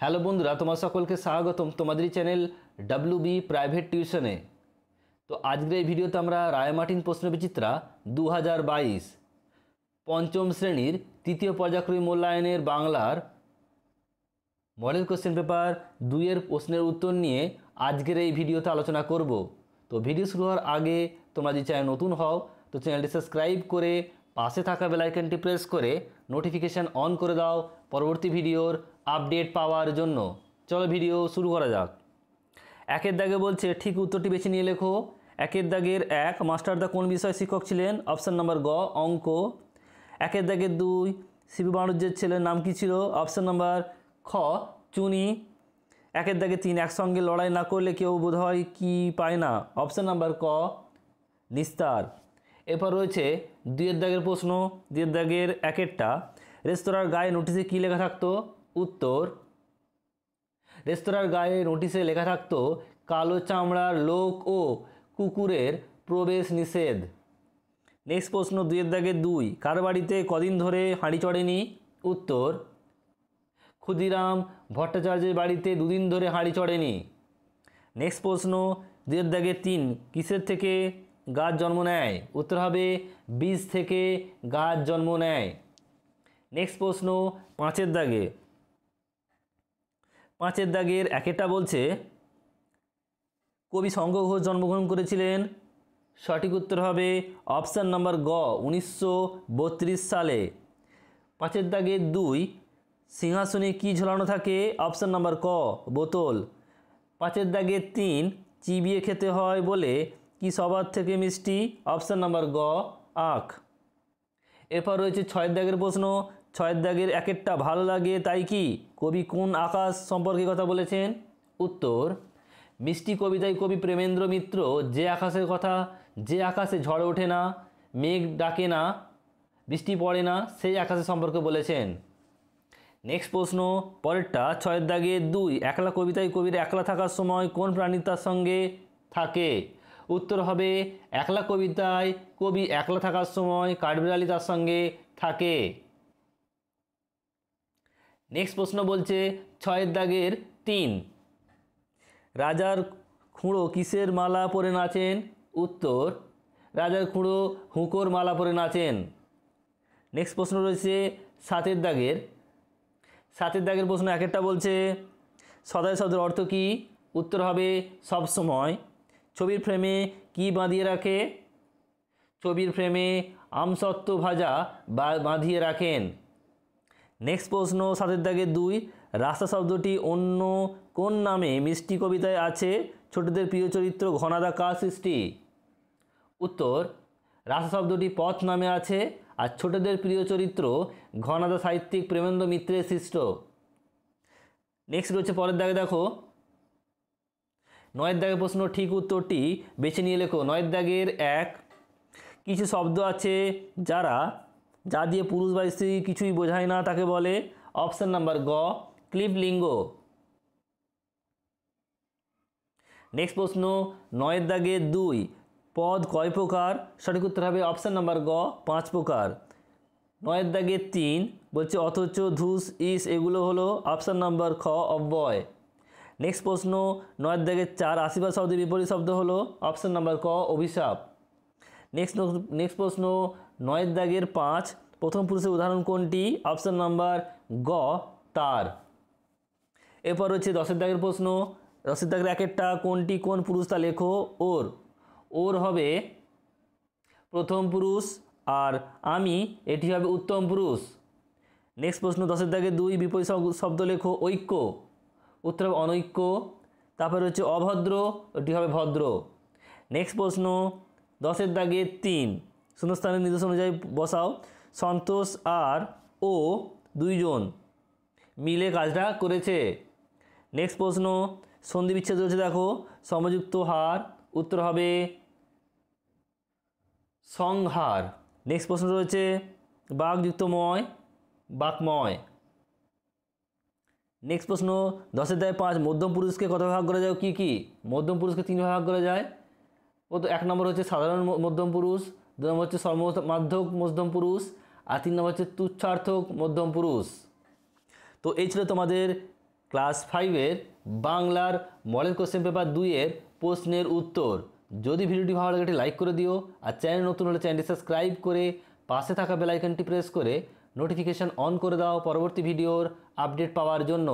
hello বন্ধুরা তোমার সকলকে স্বাগতম তোমাদেরই চ্যানেল ডাব্লু বি প্রাইভেট টিউশনে তো আজকের এই ভিডিওতে আমরা রায়মাটিন প্রশ্নবিচিত্রা দু হাজার বাইশ পঞ্চম শ্রেণীর তৃতীয় পর্যাক্রমী মূল্যায়নের বাংলার মডেল কোশ্চেন পেপার দুইয়ের প্রশ্নের উত্তর নিয়ে আজকের এই ভিডিওতে আলোচনা করব তো ভিডিও শুরু হওয়ার আগে তোমরা যদি চ্যানেল নতুন হও তো চ্যানেলটি সাবস্ক্রাইব করে পাশে থাকা বেলাইকনটি প্রেস করে নোটিফিকেশান অন করে দাও পরবর্তী ভিডিওর আপডেট পাওয়ার জন্য চলো ভিডিও শুরু করা যাক একের দাগে বলছে ঠিক উত্তরটি বেছে নিয়ে লেখো একের দাগের এক মাস্টারদা কোন বিষয় শিক্ষক ছিলেন অপশান নাম্বার গ অঙ্ক একের দাগের দুই শিবু বাণুজ্যের ছেলের নাম কী ছিল অপশান নাম্বার খ চুনি একের দাগে তিন একসঙ্গে লড়াই না করলে কেউ বোধহয় কি পায় না অপশান নাম্বার ক নিস্তার এরপর রয়েছে দুইয়ের দাগের প্রশ্ন দুইয়ের দাগের একেরটা রেস্তোরাঁর গায়ে নোটিশে কী লেখা থাকতো উত্তর রেস্তোরাঁর গায়ে নোটিশে লেখা থাকতো কালো চামড়ার লোক ও কুকুরের প্রবেশ নিষেধ নেক্সট প্রশ্ন দুয়ের দাগে দুই কার বাড়িতে কদিন ধরে হাঁড়ি চড়েনি উত্তর ক্ষুদিরাম ভট্টাচার্যের বাড়িতে দুদিন ধরে হাঁড়ি চড়েনি নেক্সট প্রশ্ন দুয়ের দাগে তিন কিসের থেকে গাছ জন্ম নেয় উত্তর হবে বীজ থেকে গাছ জন্ম নেয় নেক্সট প্রশ্ন পাঁচের দাগে পাঁচের দাগের একেটা বলছে কবি সংঘ ঘোষ জন্মগ্রহণ করেছিলেন সঠিক উত্তর হবে অপশান নম্বর গ উনিশশো সালে পাঁচের দাগের দুই সিংহাসনে কি ঝোলানো থাকে অপশান নম্বর ক বোতল পাঁচের দাগের তিন চিবিয়ে খেতে হয় বলে কি সবার থেকে মিষ্টি অপশান নম্বর গ আখ এরপর রয়েছে ছয়ের দাগের প্রশ্ন ছয়ের দাগের এক একটা ভালো লাগে তাই কি কবি কোন আকাশ সম্পর্কে কথা বলেছেন উত্তর মিষ্টি কবিতায় কবি প্রেমেন্দ্র মিত্র যে আকাশের কথা যে আকাশে ঝড় ওঠে না মেঘ ডাকে না বৃষ্টি পড়ে না সেই আকাশের সম্পর্কে বলেছেন নেক্সট প্রশ্ন পরেরটা ছয়ের দাগে দুই একলা কবিতায় কবির একলা থাকার সময় কোন প্রাণী তার সঙ্গে থাকে উত্তর হবে একলা কবিতায় কবি একলা থাকার সময় কাঠবিড়ালি তার সঙ্গে থাকে নেক্সট প্রশ্ন বলছে ছয়ের দাগের তিন রাজার খুঁড়ো কিসের মালা পরে নাচেন উত্তর রাজার খুঁড়ো হুঁকোর মালা পরে নাচেন নেক্সট প্রশ্ন রয়েছে সাতের দাগের সাতের দাগের প্রশ্ন এক একটা বলছে সদায় শব্দের অর্থ কি উত্তর হবে সব সময় ছবির ফ্রেমে কি বাঁধিয়ে রাখে ছবির ফ্রেমে আমসত্ত্ব ভাজা বাঁধিয়ে রাখেন নেক্সট প্রশ্ন সাতের দাগে দুই রাস্তা শব্দটি অন্য কোন নামে মিষ্টি কবিতায় আছে ছোটদের প্রিয় চরিত্র ঘনাদা কার সৃষ্টি উত্তর রাস্তা শব্দটি পথ নামে আছে আর ছোটদের প্রিয় চরিত্র ঘনাদা সাহিত্যিক প্রেমেন্দ্র মিত্রের সৃষ্ট নেক্সট রয়েছে পরের দাগে দেখো নয়ের দাগে প্রশ্ন ঠিক উত্তরটি বেছে নিয়ে লেখো নয়ের দাগের এক কিছু শব্দ আছে যারা যা দিয়ে পুরুষ বা স্ত্রী কিছুই বোঝায় না তাকে বলে অপশান নাম্বার গ ক্লিপ লিঙ্গ নেক্সট প্রশ্ন নয়ের দাগে দুই পদ কয় প্রকার সঠিক উত্তর হবে অপশান নাম্বার গ পাঁচ প্রকার নয়ের দাগে তিন বলছে অথচ ধুস ইস এগুলো হলো অপশান নাম্বার খ অব্যয় নেক্সট প্রশ্ন নয়ের দাগে চার আশীর্বাদ শব্দের বিপরীত শব্দ হলো অপশান নাম্বার ক অভিশাপ নেক্সট নেক্সট প্রশ্ন নয়ের দাগের পাঁচ প্রথম পুরুষের উদাহরণ কোনটি অপশান নাম্বার গ তার এরপর হচ্ছে দশের দাগের প্রশ্ন দশের দাগের একেরটা কোনটি কোন পুরুষ তা লেখো ওর ওর হবে প্রথম পুরুষ আর আমি এটি হবে উত্তম পুরুষ নেক্সট প্রশ্ন দশের দাগে দুই বিপরীত শব্দ লেখো ঐক্য উত্তর হবে অনৈক্য তারপরে হচ্ছে অভদ্র ওটি হবে ভদ্র নেক্সট প্রশ্ন দশের দাগে তিন শূন্যস্থানের নির্দেশ অনুযায়ী বসাও সন্তোষ আর ও দুইজন মিলে কাজটা করেছে নেক্সট প্রশ্ন সন্ধি বিচ্ছেদ রয়েছে দেখো সমযুক্ত হার উত্তর হবে সংহার নেক্সট প্রশ্ন রয়েছে বাঘযুক্তময় বাকময় নেক্সট প্রশ্ন দশের দায় পাঁচ মধ্যম পুরুষকে কত ভাগ করা যায় কি কি মধ্যম পুরুষকে তিন ভাগ করা যায় ও তো এক নম্বর হচ্ছে সাধারণ মধ্যম পুরুষ দু নম্বর হচ্ছে সর্বমাধ্যক মধ্যম পুরুষ আর তিন নম্বর হচ্ছে তুচ্ছার্থক মধ্যম পুরুষ তো এই ছিল তোমাদের ক্লাস ফাইভের বাংলার মডেল কোশ্চেন পেপার দুইয়ের প্রশ্নের উত্তর যদি ভিডিওটি ভালো লাগে লাইক করে দিও আর চ্যানেল নতুন হলে চ্যানেলটি সাবস্ক্রাইব করে পাশে থাকা বেলাইকনটি প্রেস করে নোটিফিকেশান অন করে দাও পরবর্তী ভিডিওর আপডেট পাওয়ার জন্য